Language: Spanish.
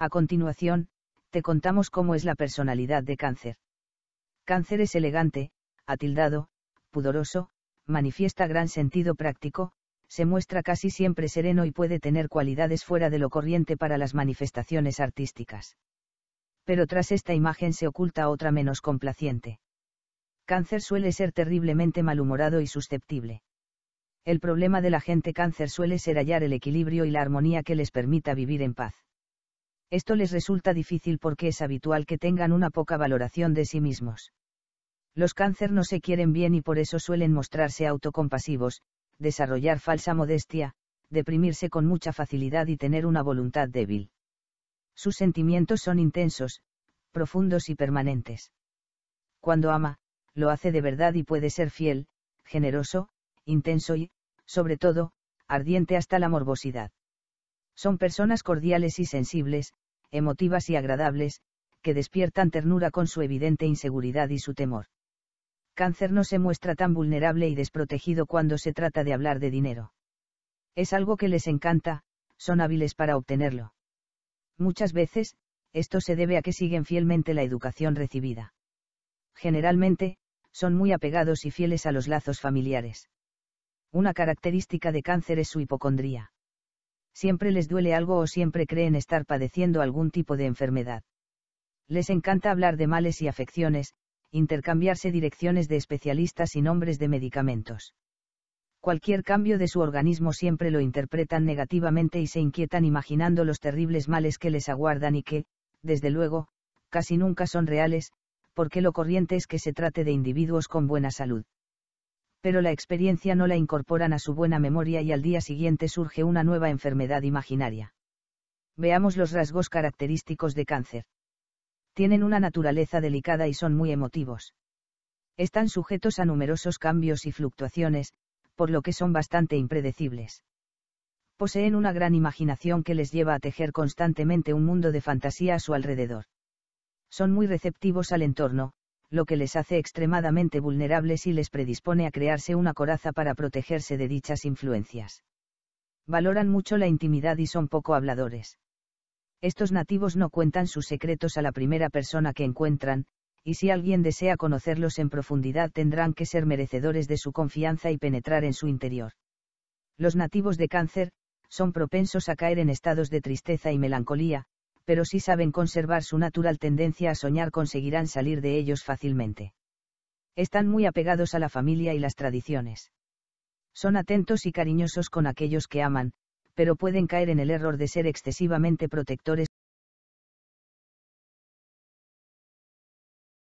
A continuación, te contamos cómo es la personalidad de cáncer. Cáncer es elegante, atildado, pudoroso, manifiesta gran sentido práctico, se muestra casi siempre sereno y puede tener cualidades fuera de lo corriente para las manifestaciones artísticas. Pero tras esta imagen se oculta otra menos complaciente. Cáncer suele ser terriblemente malhumorado y susceptible. El problema de la gente cáncer suele ser hallar el equilibrio y la armonía que les permita vivir en paz. Esto les resulta difícil porque es habitual que tengan una poca valoración de sí mismos. Los cáncer no se quieren bien y por eso suelen mostrarse autocompasivos, desarrollar falsa modestia, deprimirse con mucha facilidad y tener una voluntad débil. Sus sentimientos son intensos, profundos y permanentes. Cuando ama, lo hace de verdad y puede ser fiel, generoso, intenso y, sobre todo, ardiente hasta la morbosidad. Son personas cordiales y sensibles, emotivas y agradables, que despiertan ternura con su evidente inseguridad y su temor. Cáncer no se muestra tan vulnerable y desprotegido cuando se trata de hablar de dinero. Es algo que les encanta, son hábiles para obtenerlo. Muchas veces, esto se debe a que siguen fielmente la educación recibida. Generalmente, son muy apegados y fieles a los lazos familiares. Una característica de cáncer es su hipocondría siempre les duele algo o siempre creen estar padeciendo algún tipo de enfermedad. Les encanta hablar de males y afecciones, intercambiarse direcciones de especialistas y nombres de medicamentos. Cualquier cambio de su organismo siempre lo interpretan negativamente y se inquietan imaginando los terribles males que les aguardan y que, desde luego, casi nunca son reales, porque lo corriente es que se trate de individuos con buena salud pero la experiencia no la incorporan a su buena memoria y al día siguiente surge una nueva enfermedad imaginaria. Veamos los rasgos característicos de cáncer. Tienen una naturaleza delicada y son muy emotivos. Están sujetos a numerosos cambios y fluctuaciones, por lo que son bastante impredecibles. Poseen una gran imaginación que les lleva a tejer constantemente un mundo de fantasía a su alrededor. Son muy receptivos al entorno, lo que les hace extremadamente vulnerables y les predispone a crearse una coraza para protegerse de dichas influencias. Valoran mucho la intimidad y son poco habladores. Estos nativos no cuentan sus secretos a la primera persona que encuentran, y si alguien desea conocerlos en profundidad tendrán que ser merecedores de su confianza y penetrar en su interior. Los nativos de cáncer, son propensos a caer en estados de tristeza y melancolía, pero si saben conservar su natural tendencia a soñar conseguirán salir de ellos fácilmente. Están muy apegados a la familia y las tradiciones. Son atentos y cariñosos con aquellos que aman, pero pueden caer en el error de ser excesivamente protectores